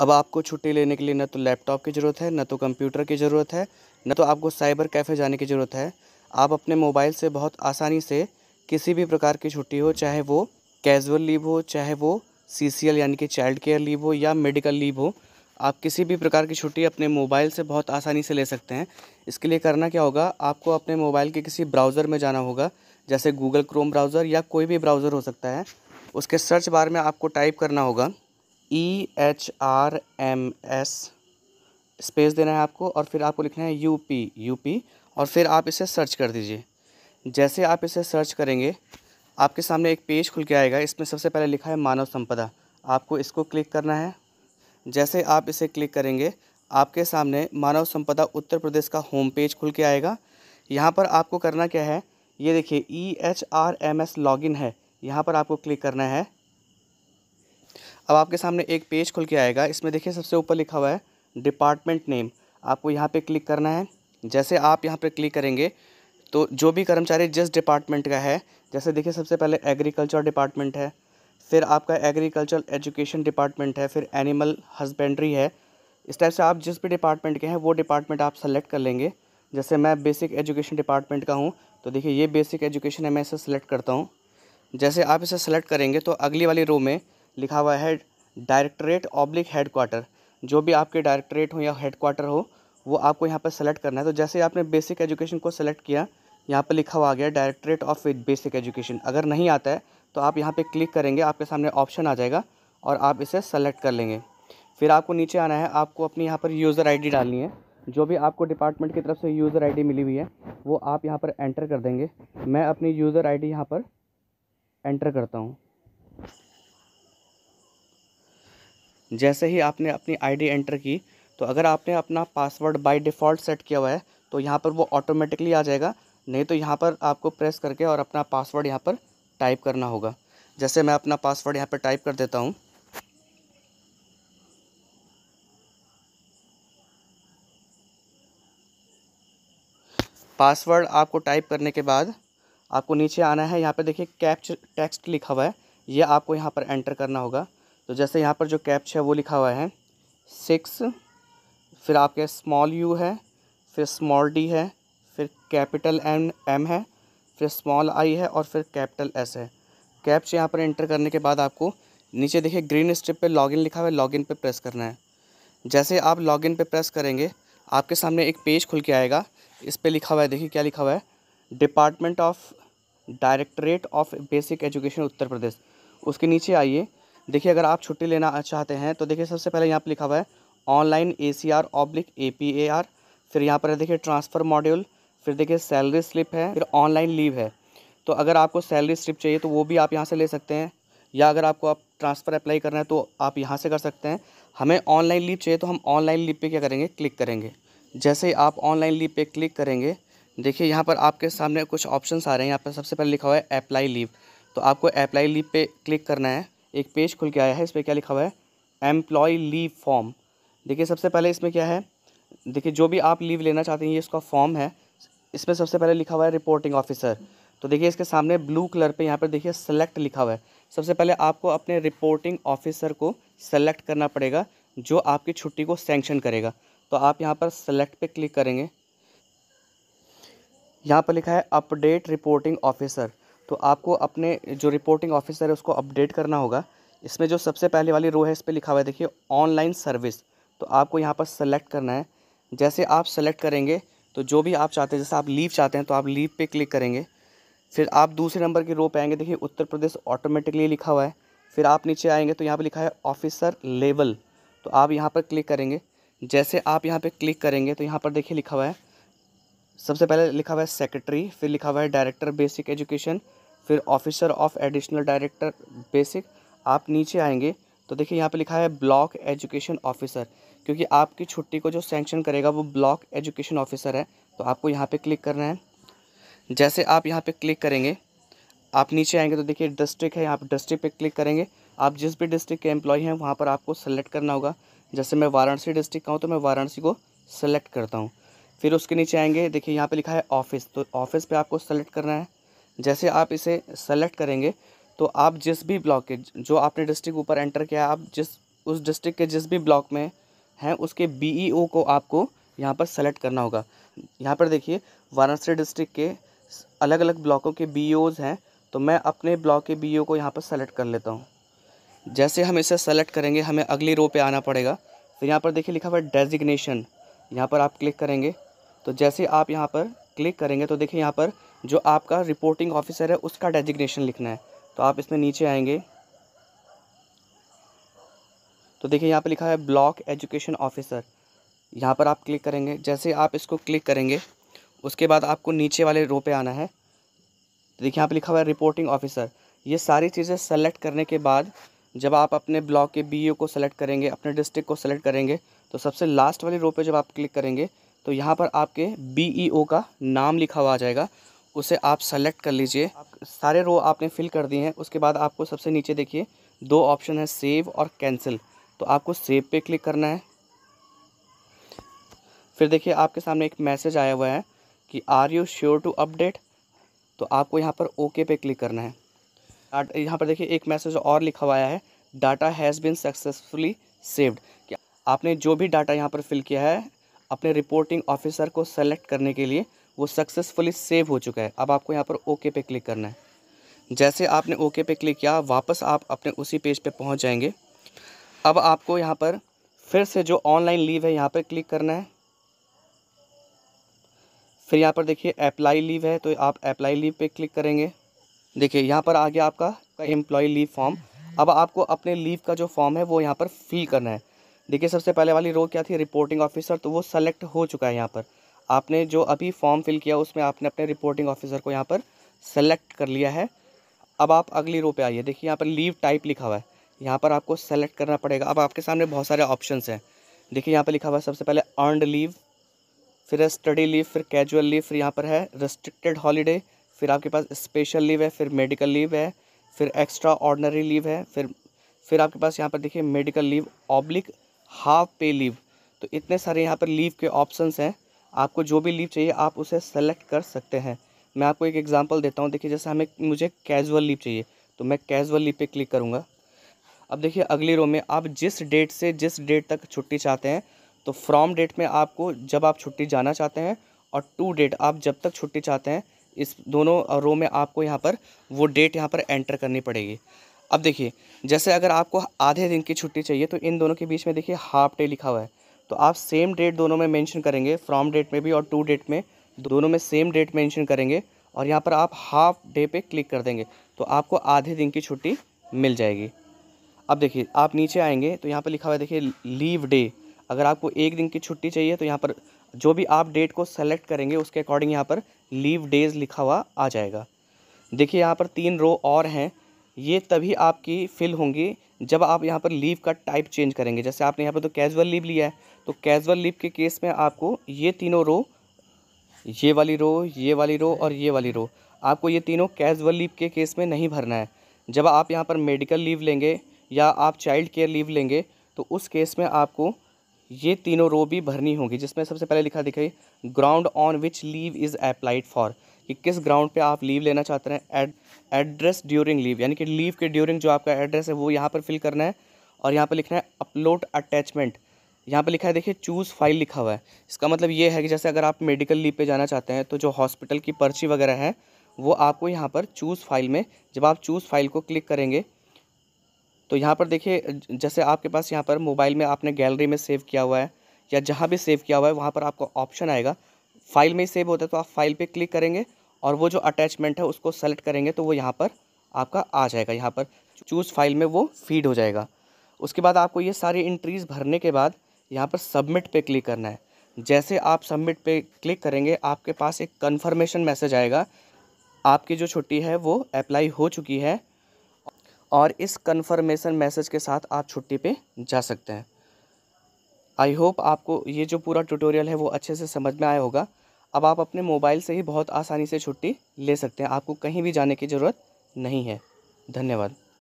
अब आपको छुट्टी लेने के लिए ना तो लैपटॉप की ज़रूरत है न तो कंप्यूटर की ज़रूरत है न तो आपको साइबर कैफ़े जाने की ज़रूरत है आप अपने मोबाइल से बहुत आसानी से किसी भी प्रकार की छुट्टी हो चाहे वो कैजुअल लीव हो चाहे वो सी यानी कि चाइल्ड केयर लीव हो या मेडिकल लीव हो आप किसी भी प्रकार की छुट्टी अपने मोबाइल से बहुत आसानी से ले सकते हैं इसके लिए करना क्या होगा आपको अपने मोबाइल के किसी ब्राउज़र में जाना होगा जैसे गूगल क्रोम ब्राउज़र या कोई भी ब्राउज़र हो सकता है उसके सर्च बार में आपको टाइप करना होगा E H R M S space देना है आपको और फिर आपको लिखना है यू पी यू पी और फिर आप इसे सर्च कर दीजिए जैसे आप इसे सर्च करेंगे आपके सामने एक पेज खुल के आएगा इसमें सबसे पहले लिखा है मानव संपदा आपको इसको क्लिक करना है जैसे आप इसे क्लिक करेंगे आपके सामने मानव संपदा उत्तर प्रदेश का होम पेज खुल के आएगा यहाँ पर आपको करना क्या है ये देखिए E H R M S login है यहाँ पर आपको क्लिक करना है अब आपके सामने एक पेज खुल के आएगा इसमें देखिए सबसे ऊपर लिखा हुआ है डिपार्टमेंट नेम आपको यहाँ पे क्लिक करना है जैसे आप यहाँ पे क्लिक करेंगे तो जो भी कर्मचारी जिस डिपार्टमेंट का है जैसे देखिए सबसे पहले एग्रीकल्चर डिपार्टमेंट है फिर आपका एग्रीकल्चर एजुकेशन डिपार्टमेंट है फिर एनिमल हस्बेंड्री है इस टाइप से आप जिस भी डिपार्टमेंट के हैं वो डिपार्टमेंट आप सेलेक्ट कर लेंगे जैसे मैं बेसिक एजुकेशन डिपार्टमेंट का हूँ तो देखिए ये बेसिक एजुकेशन है मैं इसे सेलेक्ट करता हूँ जैसे आप इसे सेलेक्ट करेंगे तो अगली वाली रो में लिखा हुआ है डायरेक्टरेट ऑब्लिक हेड क्वार्टर जो भी आपके डायरेक्टरेट हो या हेड क्वार्टर हो वो आपको यहाँ पर सेलेक्ट करना है तो जैसे आपने बेसिक एजुकेशन को सेलेक्ट किया यहाँ पर लिखा हुआ आ गया डायरेक्टरेट ऑफ बेसिक एजुकेशन अगर नहीं आता है तो आप यहाँ पर क्लिक करेंगे आपके सामने ऑप्शन आ जाएगा और आप इसे सेलेक्ट कर लेंगे फिर आपको नीचे आना है आपको अपनी यहाँ पर यूज़र आईडी डालनी है जो भी आपको डिपार्टमेंट की तरफ से यूज़र आईडी मिली हुई है वो आप यहाँ पर एंटर कर देंगे मैं अपनी यूज़र आईडी डी यहाँ पर एंटर करता हूँ जैसे ही आपने अपनी आईडी एंटर की तो अगर आपने अपना पासवर्ड बाय डिफ़ॉल्ट सेट किया हुआ है तो यहाँ पर वो ऑटोमेटिकली आ जाएगा नहीं तो यहाँ पर आपको प्रेस करके और अपना पासवर्ड यहाँ पर टाइप करना होगा जैसे मैं अपना पासवर्ड यहाँ पर टाइप कर देता हूँ पासवर्ड आपको टाइप करने के बाद आपको नीचे आना है यहाँ पे देखिए कैप्चर टेक्स्ट लिखा हुआ है ये आपको यहाँ पर एंटर करना होगा तो जैसे यहाँ पर जो कैप्च है वो लिखा हुआ है सिक्स फिर आपके स्मॉल यू है फिर स्मॉल डी है फिर कैपिटल एन एम है फिर स्मॉल आई है और फिर कैपिटल एस है कैप्च यहाँ पर एंटर करने के बाद आपको नीचे देखिए ग्रीन स्ट्रिप पे लॉगिन लिखा हुआ है लॉगिन पे प्रेस करना है जैसे आप लॉगिन पे प्रेस करेंगे आपके सामने एक पेज खुल के आएगा इस पर लिखा हुआ है देखिए क्या लिखा हुआ है department of directorate of basic education Uttar Pradesh उसके नीचे आइए देखिए अगर आप छुट्टी लेना चाहते हैं तो देखिए सबसे पहले यहाँ पर लिखा हुआ है online A C R oblique A P A R फिर यहाँ पर देखिए ट्रांसफ़र मॉड्यूल फिर देखिए सैलरी स्लिप है फिर ऑनलाइन लीव है तो अगर आपको सैलरी स्लिप चाहिए तो वो भी आप यहाँ से ले सकते हैं या अगर आपको आप ट्रांसफ़र अप्लाई करना है तो आप यहाँ से कर सकते हैं हमें ऑनलाइन लीव चाहिए तो हम ऑनलाइन लीव पे क्या करेंगे क्लिक करेंगे जैसे ही आप ऑनलाइन लीव पे क्लिक करेंगे देखिए यहाँ पर आपके सामने कुछ ऑप्शंस आ रहे हैं यहाँ पर सबसे पहले लिखा हुआ है अप्लाई लीव तो आपको अप्लाई लीव पे क्लिक करना है एक पेज खुल के आया है इस पर क्या लिखा हुआ है एम्प्लॉय लीव फॉर्म देखिए सबसे पहले इसमें क्या है देखिए जो भी आप लीव लेना चाहते हैं ये इसका फॉर्म है इसमें सबसे पहले लिखा हुआ है रिपोर्टिंग ऑफिसर तो देखिए इसके सामने ब्लू कलर पे यहाँ पर देखिए सेलेक्ट लिखा हुआ है सबसे पहले आपको अपने रिपोर्टिंग ऑफिसर को सेलेक्ट करना पड़ेगा जो आपकी छुट्टी को सेंक्शन करेगा तो आप यहाँ पर सेलेक्ट पे क्लिक करेंगे यहाँ पर लिखा है अपडेट रिपोर्टिंग ऑफिसर तो आपको अपने जो रिपोर्टिंग ऑफिसर है उसको अपडेट करना होगा इसमें जो सबसे पहले वाली रो है इस पर लिखा हुआ है देखिए ऑनलाइन सर्विस तो आपको यहाँ पर सेलेक्ट करना है जैसे आप सेलेक्ट करेंगे तो जो भी आप चाहते हैं जैसे आप लीव चाहते हैं तो आप लीव पे क्लिक करेंगे फिर आप दूसरे नंबर की रो पे आएंगे देखिए उत्तर प्रदेश ऑटोमेटिकली लिखा हुआ है फिर आप नीचे आएंगे तो यहाँ पर लिखा है ऑफिसर लेवल तो आप यहाँ पर क्लिक करेंगे जैसे आप यहाँ पर क्लिक करेंगे तो यहाँ पर देखिए लिखा हुआ है सबसे पहले लिखा हुआ है सेक्रेटरी फिर लिखा हुआ है डायरेक्टर बेसिक एजुकेशन फिर officer of additional director basic आप नीचे आएंगे तो देखिए यहाँ पे लिखा है ब्लॉक एजुकेशन ऑफिसर क्योंकि आपकी छुट्टी को जो सेंक्शन करेगा वो ब्लॉक एजुकेशन ऑफिसर है तो आपको यहाँ पे क्लिक करना है जैसे आप यहाँ पे क्लिक करेंगे आप नीचे आएंगे तो देखिए डिस्ट्रिक्ट है यहाँ डिस्ट्रिक्ट पे क्लिक करेंगे आप जिस भी डिस्ट्रिक्ट के एम्प्लॉय हैं वहाँ पर आपको सेलेक्ट करना होगा जैसे मैं वाराणसी डिस्ट्रिक्ट का हूँ तो मैं वाराणसी को सेलेक्ट करता हूँ फिर उसके नीचे आएंगे देखिए यहाँ पे लिखा है ऑफिस तो ऑफिस पे आपको सेलेक्ट करना है जैसे आप इसे सेलेक्ट करेंगे तो आप जिस भी ब्लॉक के जो आपने डिस्ट्रिक्ट ऊपर एंटर किया आप जिस उस डिस्ट्रिक्ट के जिस भी ब्लॉक में हैं उसके बी e को आपको यहाँ पर सेलेक्ट करना होगा यहाँ पर देखिए वाराणसी डिस्ट्रिक्ट के अलग अलग ब्लॉकों के बी e हैं तो मैं अपने ब्लॉक के बी e को यहाँ पर सेलेक्ट कर लेता हूँ जैसे हम इसे सेलेक्ट करेंगे हमें अगली रो पे आना पड़ेगा तो यहाँ पर देखिए लिखा हुआ है डेजिग्नेशन यहाँ पर आप क्लिक करेंगे तो जैसे आप यहाँ पर क्लिक करेंगे तो देखिए यहाँ पर जो आपका रिपोर्टिंग ऑफिसर है उसका डेजिग्नेशन लिखना है तो आप इसमें नीचे आएंगे तो देखिए यहाँ पे लिखा है ब्लॉक एजुकेशन ऑफिसर यहाँ पर आप क्लिक करेंगे जैसे आप इसको क्लिक करेंगे उसके बाद आपको नीचे वाले रो पे आना है तो देखिए यहाँ पे लिखा हुआ है रिपोर्टिंग ऑफिसर ये सारी चीज़ें सेलेक्ट करने के बाद जब आप अपने ब्लॉक के बी e को सेलेक्ट करेंगे अपने डिस्ट्रिक्ट को सेलेक्ट करेंगे तो सबसे लास्ट वाले रो पर जब आप क्लिक करेंगे तो यहाँ पर आपके बी e का नाम लिखा हुआ आ जाएगा उसे आप सेलेक्ट कर लीजिए सारे रो आपने फिल कर दिए हैं उसके बाद आपको सबसे नीचे देखिए दो ऑप्शन है सेव और कैंसिल तो आपको सेव पे क्लिक करना है फिर देखिए आपके सामने एक मैसेज आया हुआ है कि are you sure to update तो आपको यहाँ पर ओके पे क्लिक करना है यहाँ पर देखिए एक मैसेज और लिखा हुआ है data has been successfully saved आपने जो भी डाटा यहाँ पर फिल किया है अपने रिपोर्टिंग ऑफिसर को सेलेक्ट करने के लिए वो सक्सेसफुली सेव हो चुका है अब आपको यहाँ पर ओके पे क्लिक करना है जैसे आपने ओके पे क्लिक किया वापस आप अपने उसी पेज पे पहुँच जाएंगे अब आपको यहाँ पर फिर से जो ऑनलाइन लीव है यहाँ पर क्लिक करना है फिर यहाँ पर देखिए अप्लाई लीव है तो आप अप्लाई लीव पर क्लिक करेंगे देखिए यहाँ पर आ गया आपका एम्प्लॉय लीव फॉर्म अब आपको अपने लीव का जो फॉर्म है वो यहाँ पर फिल करना है देखिए सबसे पहले वाली रो क्या थी रिपोर्टिंग ऑफिसर तो वो सेलेक्ट हो चुका है यहाँ पर आपने जो अभी फॉर्म फिल किया उसमें आपने अपने रिपोर्टिंग ऑफिसर को यहाँ पर सेलेक्ट कर लिया है अब आप अगली रो पे आइए देखिए यहाँ पर लीव टाइप लिखा हुआ है यहाँ पर आपको सेलेक्ट करना पड़ेगा अब आपके सामने बहुत सारे ऑप्शंस हैं देखिए यहाँ पर लिखा हुआ है सबसे पहले अर्नड लीव फिर है स्टडी लीव फिर कैजुअल लीव फिर यहाँ पर है रिस्ट्रिक्टेड हॉलीडे फिर आपके पास स्पेशल लीव है फिर मेडिकल लीव है फिर एक्स्ट्रा ऑर्डनरी लीव है फिर फिर आपके पास यहाँ पर देखिए medical leave oblique half pay leave तो इतने सारे यहाँ पर लीव के ऑप्शंस हैं आपको जो भी लीव चाहिए आप उसे सेलेक्ट कर सकते हैं मैं आपको एक एग्ज़ाम्पल देता हूँ देखिए जैसे हमें मुझे कैजुअल लीव चाहिए तो मैं कैजुअल लीव पे क्लिक करूँगा अब देखिए अगली रो में आप जिस डेट से जिस डेट तक छुट्टी चाहते हैं तो फ्रॉम डेट में आपको जब आप छुट्टी जाना चाहते हैं और टू डेट आप जब तक छुट्टी चाहते हैं इस दोनों रो में आपको यहाँ पर वो डेट यहाँ पर एंटर करनी पड़ेगी अब देखिए जैसे अगर आपको आधे दिन की छुट्टी चाहिए तो इन दोनों के बीच में देखिए हाफ डे लिखा हुआ है तो आप सेम डेट दोनों में मेंशन करेंगे फ्रॉम डेट में भी और टू डेट में दोनों में सेम डेट मेंशन करेंगे और यहाँ पर आप हाफ डे पे क्लिक कर देंगे तो आपको आधे दिन की छुट्टी मिल जाएगी अब देखिए आप नीचे आएंगे तो यहाँ पर लिखा हुआ है देखिए लीव डे अगर आपको एक दिन की छुट्टी चाहिए तो यहाँ पर जो भी आप डेट को सेलेक्ट करेंगे उसके अकॉर्डिंग यहाँ पर लीव डेज़ लिखा हुआ आ जाएगा देखिए यहाँ पर तीन रो और हैं ये तभी आपकी फिल होंगी जब आप यहाँ पर लीव का टाइप चेंज करेंगे जैसे आपने यहाँ पर तो कैजुअल लीव लिया है तो कैजुअल लीव के केस में आपको ये तीनों रो ये वाली रो ये वाली रो और ये वाली रो आपको ये तीनों कैजुअल लीव के केस में नहीं भरना है जब आप यहाँ पर मेडिकल लीव लेंगे या आप चाइल्ड केयर लीव लेंगे तो उस केस में आपको ये तीनों रो भी भरनी होगी जिसमें सबसे पहले लिखा दिखाई ground on which leave is applied for कि किस ग्राउंड पे आप लीव लेना चाहते हैं एड एड्रेस ड्यूरिंग लीव यानी कि लीव के ड्यूरिंग जो आपका एड्रेस है वो यहाँ पर फिल करना है और यहाँ पर लिखना है अपलोड अटैचमेंट यहाँ पे लिखा है देखिए चूज़ फाइल लिखा हुआ है इसका मतलब ये है कि जैसे अगर आप मेडिकल लीव पे जाना चाहते हैं तो जो हॉस्पिटल की पर्ची वगैरह है वो आपको यहाँ पर चूज़ फाइल में जब आप चूज़ फाइल को क्लिक करेंगे तो यहाँ पर देखिए जैसे आपके पास यहाँ पर मोबाइल में आपने गैलरी में सेव किया हुआ है या जहाँ भी सेव किया हुआ है वहाँ पर आपको ऑप्शन आएगा फाइल में ही सेव होता है तो आप फाइल पर क्लिक करेंगे और वो जो अटैचमेंट है उसको सेलेक्ट करेंगे तो वो यहाँ पर आपका आ जाएगा यहाँ पर चूज़ फाइल में वो फीड हो जाएगा उसके बाद आपको ये सारी इंट्रीज़ भरने के बाद यहाँ पर सबमिट पे क्लिक करना है जैसे आप सबमिट पे क्लिक करेंगे आपके पास एक कन्फर्मेशन मैसेज आएगा आपकी जो छुट्टी है वो अप्लाई हो चुकी है और इस कन्फर्मेशन मैसेज के साथ आप छुट्टी पे जा सकते हैं आई होप आपको ये जो पूरा ट्यूटोरियल है वो अच्छे से समझ में आया होगा अब आप अपने मोबाइल से ही बहुत आसानी से छुट्टी ले सकते हैं आपको कहीं भी जाने की ज़रूरत नहीं है धन्यवाद